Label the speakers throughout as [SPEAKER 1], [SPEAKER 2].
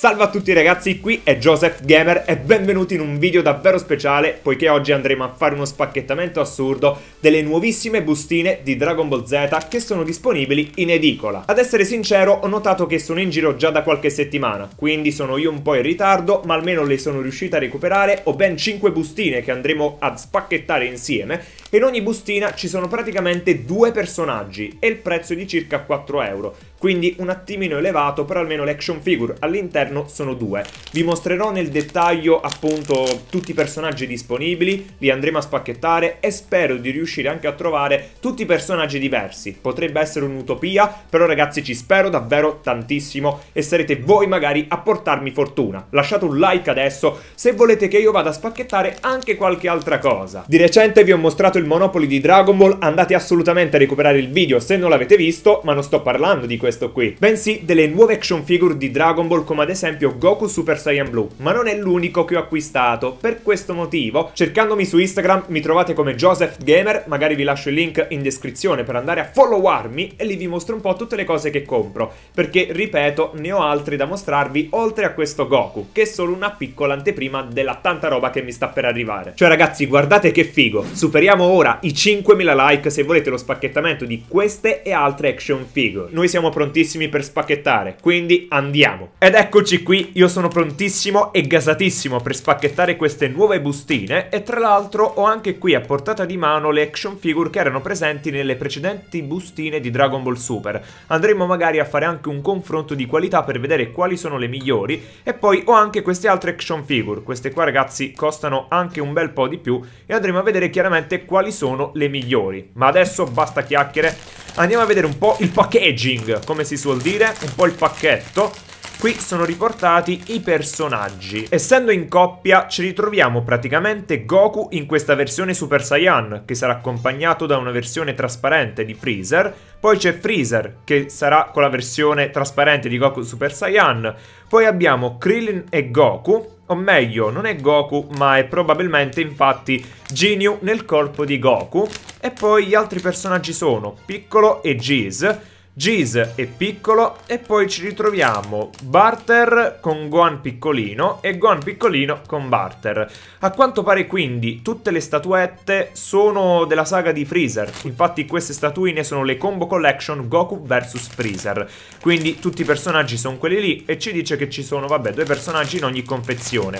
[SPEAKER 1] Salve a tutti ragazzi, qui è Joseph Gamer e benvenuti in un video davvero speciale poiché oggi andremo a fare uno spacchettamento assurdo delle nuovissime bustine di Dragon Ball Z che sono disponibili in edicola. Ad essere sincero ho notato che sono in giro già da qualche settimana, quindi sono io un po' in ritardo ma almeno le sono riuscita a recuperare, ho ben 5 bustine che andremo a spacchettare insieme e in ogni bustina ci sono praticamente due personaggi e il prezzo è di circa 4 euro quindi un attimino elevato, però almeno le action figure all'interno sono due. Vi mostrerò nel dettaglio appunto tutti i personaggi disponibili, li andremo a spacchettare e spero di riuscire anche a trovare tutti i personaggi diversi. Potrebbe essere un'utopia, però ragazzi ci spero davvero tantissimo e sarete voi magari a portarmi fortuna. Lasciate un like adesso se volete che io vada a spacchettare anche qualche altra cosa. Di recente vi ho mostrato il Monopoly di Dragon Ball, andate assolutamente a recuperare il video se non l'avete visto, ma non sto parlando di questo questo qui, bensì delle nuove action figure di Dragon Ball come ad esempio Goku Super Saiyan Blue, ma non è l'unico che ho acquistato. Per questo motivo, cercandomi su Instagram mi trovate come Joseph Gamer, magari vi lascio il link in descrizione per andare a followarmi e lì vi mostro un po' tutte le cose che compro, perché ripeto, ne ho altri da mostrarvi oltre a questo Goku, che è solo una piccola anteprima della tanta roba che mi sta per arrivare. Cioè ragazzi, guardate che figo, superiamo ora i 5000 like se volete lo spacchettamento di queste e altre action figure. Noi siamo prontissimi per spacchettare, quindi andiamo. Ed eccoci qui, io sono prontissimo e gasatissimo per spacchettare queste nuove bustine e tra l'altro ho anche qui a portata di mano le action figure che erano presenti nelle precedenti bustine di Dragon Ball Super. Andremo magari a fare anche un confronto di qualità per vedere quali sono le migliori e poi ho anche queste altre action figure, queste qua ragazzi costano anche un bel po' di più e andremo a vedere chiaramente quali sono le migliori. Ma adesso basta chiacchiere Andiamo a vedere un po' il packaging, come si suol dire, un po' il pacchetto Qui sono riportati i personaggi. Essendo in coppia ci ritroviamo praticamente Goku in questa versione Super Saiyan che sarà accompagnato da una versione trasparente di Freezer, poi c'è Freezer che sarà con la versione trasparente di Goku Super Saiyan, poi abbiamo Krillin e Goku o meglio, non è Goku, ma è probabilmente infatti Ginyu nel corpo di Goku. E poi gli altri personaggi sono Piccolo e Jeez, Giz è piccolo e poi ci ritroviamo Barter con Gohan piccolino e Gohan piccolino con Barter. A quanto pare quindi tutte le statuette sono della saga di Freezer, infatti queste statuine sono le combo collection Goku vs Freezer, quindi tutti i personaggi sono quelli lì e ci dice che ci sono vabbè due personaggi in ogni confezione.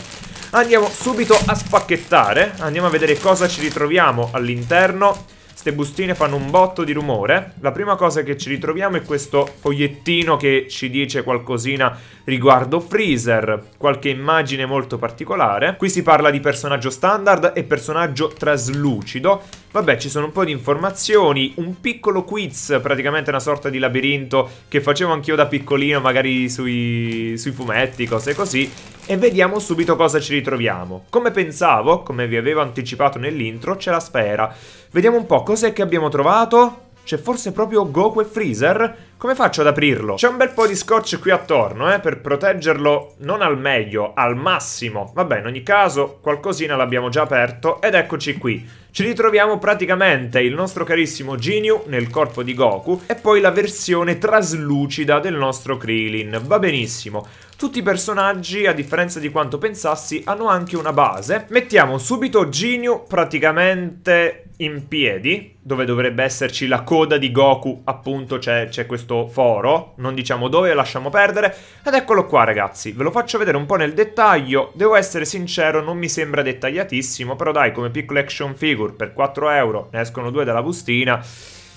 [SPEAKER 1] Andiamo subito a spacchettare, andiamo a vedere cosa ci ritroviamo all'interno. Queste bustine fanno un botto di rumore. La prima cosa che ci ritroviamo è questo fogliettino che ci dice qualcosina riguardo Freezer, qualche immagine molto particolare. Qui si parla di personaggio standard e personaggio traslucido. Vabbè, ci sono un po' di informazioni, un piccolo quiz, praticamente una sorta di labirinto che facevo anch'io da piccolino, magari sui, sui fumetti, cose così e vediamo subito cosa ci ritroviamo. Come pensavo, come vi avevo anticipato nell'intro, c'è la sfera. Vediamo un po' cos'è che abbiamo trovato. C'è forse proprio Goku e Freezer? Come faccio ad aprirlo? C'è un bel po' di scotch qui attorno, eh, per proteggerlo non al meglio, al massimo. Vabbè, in ogni caso, qualcosina l'abbiamo già aperto ed eccoci qui. Ci ritroviamo praticamente il nostro carissimo Ginyu nel corpo di Goku e poi la versione traslucida del nostro Krillin. Va benissimo. Tutti i personaggi, a differenza di quanto pensassi, hanno anche una base. Mettiamo subito Ginyu praticamente in piedi, dove dovrebbe esserci la coda di Goku, appunto c'è, c'è, questo foro, non diciamo dove, lasciamo perdere, ed eccolo qua ragazzi, ve lo faccio vedere un po' nel dettaglio, devo essere sincero, non mi sembra dettagliatissimo, però dai, come piccola action figure per 4 euro, ne escono due dalla bustina,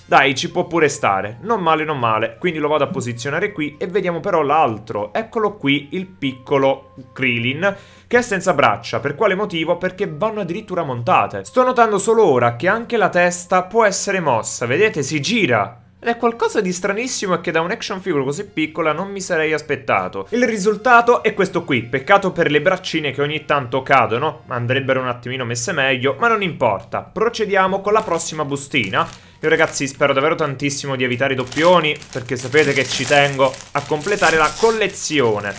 [SPEAKER 1] dai, ci può pure stare. Non male, non male. Quindi lo vado a posizionare qui e vediamo però l'altro. Eccolo qui, il piccolo Krillin, che è senza braccia. Per quale motivo? Perché vanno addirittura montate. Sto notando solo ora che anche la testa può essere mossa. Vedete, si gira ed è qualcosa di stranissimo e che da un action figure così piccola non mi sarei aspettato. Il risultato è questo qui, peccato per le braccine che ogni tanto cadono, andrebbero un attimino messe meglio, ma non importa. Procediamo con la prossima bustina. Io ragazzi spero davvero tantissimo di evitare i doppioni, perché sapete che ci tengo a completare la collezione.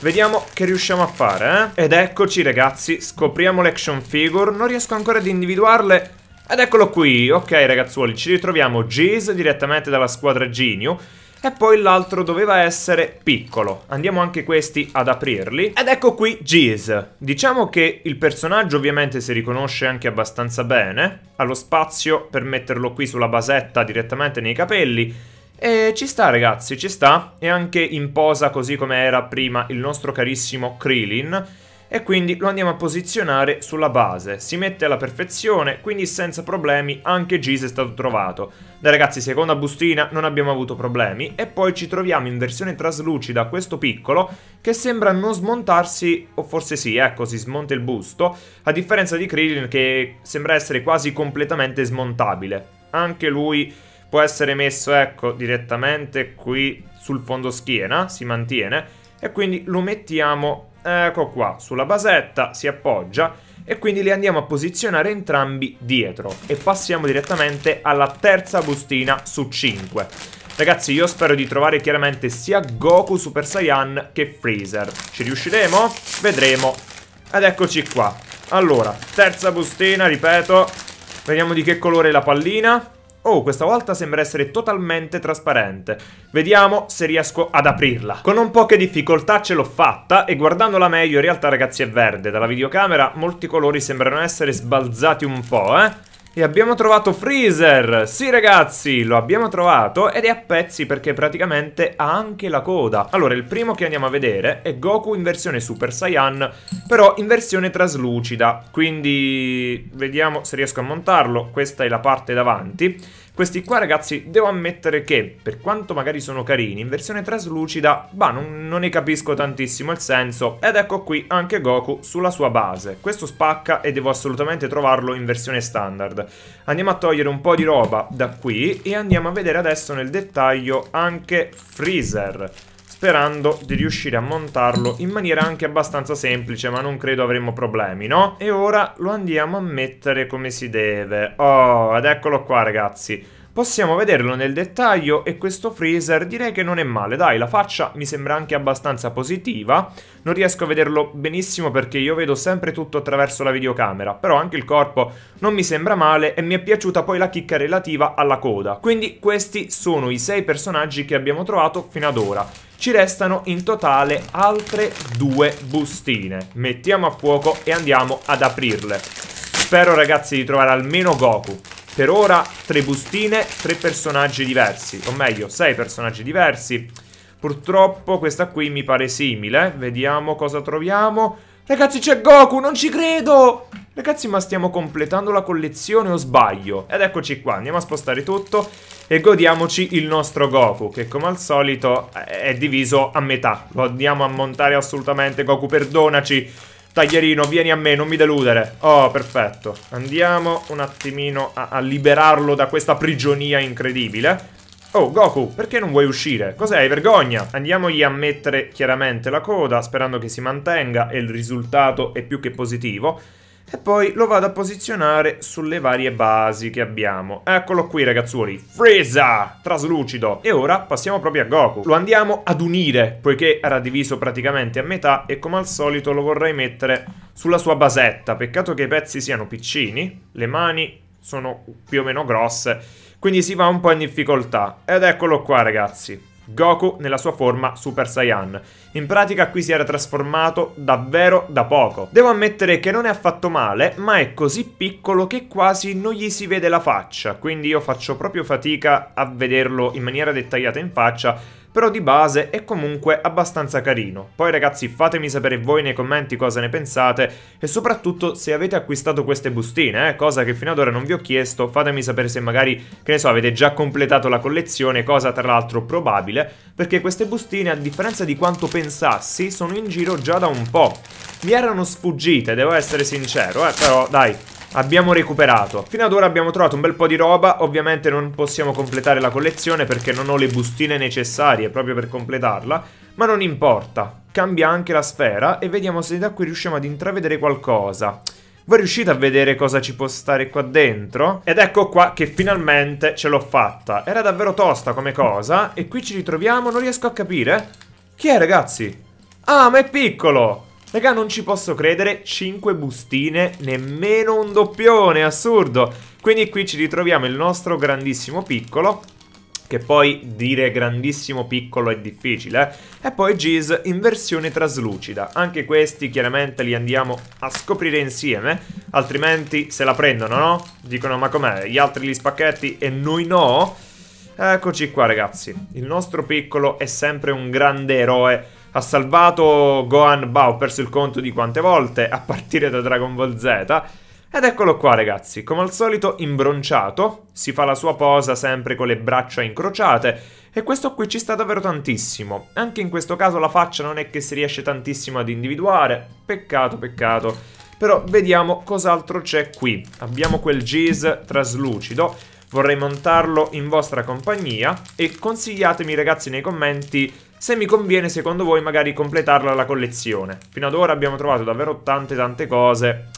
[SPEAKER 1] Vediamo che riusciamo a fare, eh? Ed eccoci ragazzi, scopriamo l'action figure, non riesco ancora ad individuarle ed eccolo qui, ok ragazzuoli, ci ritroviamo Jace direttamente dalla squadra Genio e poi l'altro doveva essere piccolo. Andiamo anche questi ad aprirli. Ed ecco qui Giz. Diciamo che il personaggio ovviamente si riconosce anche abbastanza bene. Ha lo spazio per metterlo qui sulla basetta direttamente nei capelli. E ci sta ragazzi, ci sta. E anche in posa così come era prima il nostro carissimo Krillin e quindi lo andiamo a posizionare sulla base. Si mette alla perfezione, quindi senza problemi anche Gis è stato trovato. Dai ragazzi, seconda bustina non abbiamo avuto problemi e poi ci troviamo in versione traslucida questo piccolo che sembra non smontarsi, o forse sì, ecco, si smonta il busto, a differenza di Krillin che sembra essere quasi completamente smontabile. Anche lui può essere messo, ecco, direttamente qui sul fondo schiena, si mantiene, e quindi lo mettiamo Ecco qua, sulla basetta si appoggia e quindi li andiamo a posizionare entrambi dietro e passiamo direttamente alla terza bustina su 5. Ragazzi, io spero di trovare chiaramente sia Goku Super Saiyan che Freezer. Ci riusciremo? Vedremo. Ed eccoci qua. Allora, terza bustina, ripeto. Vediamo di che colore è la pallina. Oh, questa volta sembra essere totalmente trasparente. Vediamo se riesco ad aprirla. Con un po' che difficoltà ce l'ho fatta e guardandola meglio in realtà ragazzi è verde. Dalla videocamera molti colori sembrano essere sbalzati un po', eh? E abbiamo trovato Freezer! Sì ragazzi, lo abbiamo trovato ed è a pezzi perché praticamente ha anche la coda. Allora, il primo che andiamo a vedere è Goku in versione Super Saiyan, però in versione traslucida. Quindi vediamo se riesco a montarlo. Questa è la parte davanti. Questi qua ragazzi devo ammettere che, per quanto magari sono carini, in versione traslucida, bah, non, non ne capisco tantissimo il senso. Ed ecco qui anche Goku sulla sua base. Questo spacca e devo assolutamente trovarlo in versione standard. Andiamo a togliere un po' di roba da qui e andiamo a vedere adesso nel dettaglio anche Freezer sperando di riuscire a montarlo in maniera anche abbastanza semplice, ma non credo avremo problemi, no? E ora lo andiamo a mettere come si deve. Oh, ed eccolo qua ragazzi. Possiamo vederlo nel dettaglio e questo freezer direi che non è male, dai la faccia mi sembra anche abbastanza positiva, non riesco a vederlo benissimo perché io vedo sempre tutto attraverso la videocamera, però anche il corpo non mi sembra male e mi è piaciuta poi la chicca relativa alla coda. Quindi questi sono i sei personaggi che abbiamo trovato fino ad ora. Ci restano in totale altre due bustine. Mettiamo a fuoco e andiamo ad aprirle. Spero ragazzi di trovare almeno Goku. Per ora tre bustine, tre personaggi diversi, o meglio sei personaggi diversi. Purtroppo questa qui mi pare simile, vediamo cosa troviamo. Ragazzi c'è Goku, non ci credo! Ragazzi ma stiamo completando la collezione o sbaglio? Ed eccoci qua, andiamo a spostare tutto e godiamoci il nostro Goku che come al solito eh, è diviso a metà. Lo andiamo a montare assolutamente, Goku perdonaci. Taglierino, vieni a me, non mi deludere. Oh, perfetto. Andiamo un attimino a, a liberarlo da questa prigionia incredibile. Oh, Goku, perché non vuoi uscire? Cos'hai, vergogna? Andiamogli a mettere chiaramente la coda, sperando che si mantenga, e il risultato è più che positivo e poi lo vado a posizionare sulle varie basi che abbiamo. Eccolo qui ragazzuoli, Freeza, traslucido. E ora passiamo proprio a Goku. Lo andiamo ad unire, poiché era diviso praticamente a metà e come al solito lo vorrei mettere sulla sua basetta. Peccato che i pezzi siano piccini, le mani sono più o meno grosse, quindi si va un po' in difficoltà. Ed eccolo qua ragazzi. Goku nella sua forma Super Saiyan. In pratica qui si era trasformato davvero da poco. Devo ammettere che non è affatto male, ma è così piccolo che quasi non gli si vede la faccia, quindi io faccio proprio fatica a vederlo in maniera dettagliata in faccia però di base è comunque abbastanza carino. Poi ragazzi fatemi sapere voi nei commenti cosa ne pensate e soprattutto se avete acquistato queste bustine, eh, cosa che fino ad ora non vi ho chiesto, fatemi sapere se magari, che ne so, avete già completato la collezione, cosa tra l'altro probabile, perché queste bustine a differenza di quanto pensassi sono in giro già da un po'. Mi erano sfuggite, devo essere sincero, eh, però dai, abbiamo recuperato. Fino ad ora abbiamo trovato un bel po' di roba, ovviamente non possiamo completare la collezione perché non ho le bustine necessarie proprio per completarla, ma non importa. Cambia anche la sfera e vediamo se da qui riusciamo ad intravedere qualcosa. Voi riuscite a vedere cosa ci può stare qua dentro? Ed ecco qua che finalmente ce l'ho fatta. Era davvero tosta come cosa e qui ci ritroviamo, non riesco a capire. Chi è ragazzi? Ah, ma è piccolo! Raga, non ci posso credere, 5 bustine, nemmeno un doppione, assurdo. Quindi qui ci ritroviamo il nostro grandissimo piccolo, che poi dire grandissimo piccolo è difficile. Eh? E poi Giz in versione traslucida. Anche questi chiaramente li andiamo a scoprire insieme, altrimenti se la prendono, no? Dicono ma com'è, gli altri li spacchetti e noi no? Eccoci qua ragazzi, il nostro piccolo è sempre un grande eroe ha salvato Gohan Ba, ho perso il conto di quante volte, a partire da Dragon Ball Z. Ed eccolo qua ragazzi, come al solito imbronciato, si fa la sua posa sempre con le braccia incrociate e questo qui ci sta davvero tantissimo. Anche in questo caso la faccia non è che si riesce tantissimo ad individuare, peccato, peccato. Però vediamo cos'altro c'è qui. Abbiamo quel Giz traslucido, vorrei montarlo in vostra compagnia e consigliatemi ragazzi nei commenti se mi conviene secondo voi magari completarla la collezione. Fino ad ora abbiamo trovato davvero tante tante cose,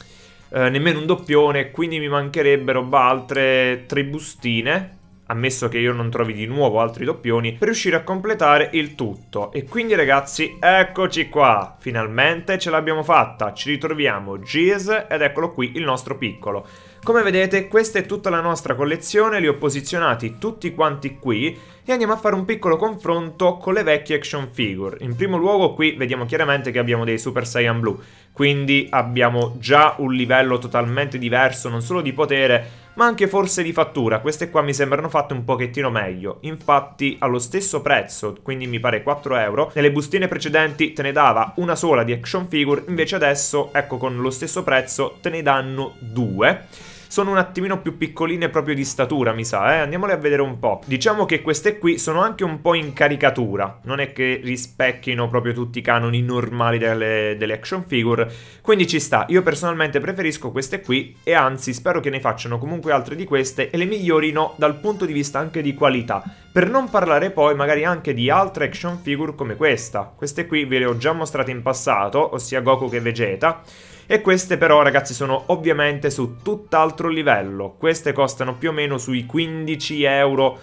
[SPEAKER 1] eh, nemmeno un doppione, quindi mi mancherebbero bah, altre tre bustine, ammesso che io non trovi di nuovo altri doppioni, per riuscire a completare il tutto. E quindi ragazzi, eccoci qua, finalmente ce l'abbiamo fatta, ci ritroviamo Giz ed eccolo qui il nostro piccolo. Come vedete questa è tutta la nostra collezione, li ho posizionati tutti quanti qui e andiamo a fare un piccolo confronto con le vecchie action figure. In primo luogo qui vediamo chiaramente che abbiamo dei Super Saiyan Blue, quindi abbiamo già un livello totalmente diverso non solo di potere ma anche forse di fattura, queste qua mi sembrano fatte un pochettino meglio, infatti allo stesso prezzo, quindi mi pare 4 euro, nelle bustine precedenti te ne dava una sola di action figure, invece adesso, ecco con lo stesso prezzo, te ne danno due sono un attimino più piccoline proprio di statura, mi sa, eh? Andiamole a vedere un po'. Diciamo che queste qui sono anche un po' in caricatura, non è che rispecchino proprio tutti i canoni normali delle, delle action figure, quindi ci sta. Io personalmente preferisco queste qui e anzi spero che ne facciano comunque altre di queste e le migliorino dal punto di vista anche di qualità. Per non parlare poi magari anche di altre action figure come questa. Queste qui ve le ho già mostrate in passato, ossia Goku che Vegeta e queste però ragazzi sono ovviamente su tutt'altro livello, queste costano più o meno sui 15 euro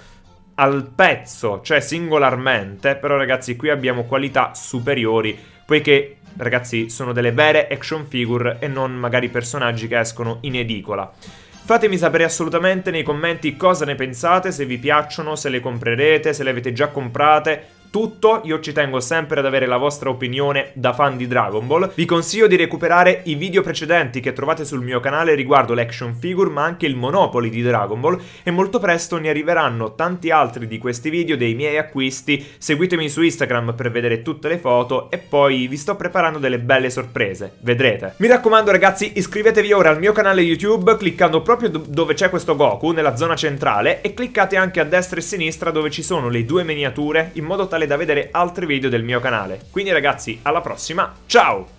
[SPEAKER 1] al pezzo, cioè singolarmente, però ragazzi qui abbiamo qualità superiori, poiché ragazzi sono delle vere action figure e non magari personaggi che escono in edicola. Fatemi sapere assolutamente nei commenti cosa ne pensate, se vi piacciono, se le comprerete, se le avete già comprate, tutto, io ci tengo sempre ad avere la vostra opinione da fan di Dragon Ball. Vi consiglio di recuperare i video precedenti che trovate sul mio canale riguardo l'action figure ma anche il Monopoly di Dragon Ball e molto presto ne arriveranno tanti altri di questi video dei miei acquisti. Seguitemi su Instagram per vedere tutte le foto e poi vi sto preparando delle belle sorprese, vedrete. Mi raccomando ragazzi iscrivetevi ora al mio canale YouTube cliccando proprio do dove c'è questo Goku nella zona centrale e cliccate anche a destra e sinistra dove ci sono le due miniature in modo tale tale da vedere altri video del mio canale. Quindi ragazzi, alla prossima, ciao!